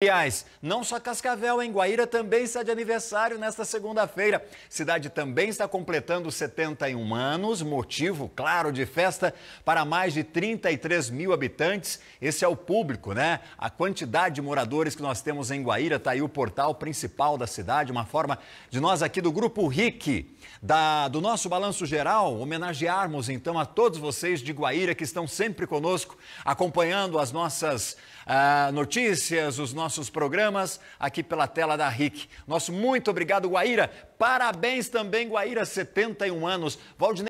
Aliás, não só Cascavel, em Guaíra também está de aniversário nesta segunda-feira. Cidade também está completando 71 anos, motivo, claro, de festa para mais de 33 mil habitantes. Esse é o público, né? A quantidade de moradores que nós temos em Guaíra, está aí o portal principal da cidade, uma forma de nós aqui do Grupo RIC, da, do nosso Balanço Geral, homenagearmos então a todos vocês de Guaíra que estão sempre conosco, acompanhando as nossas uh, notícias, os nossos nossos programas aqui pela tela da RIC. Nosso muito obrigado, Guaíra. Parabéns também, Guaíra, 71 anos. Valdinei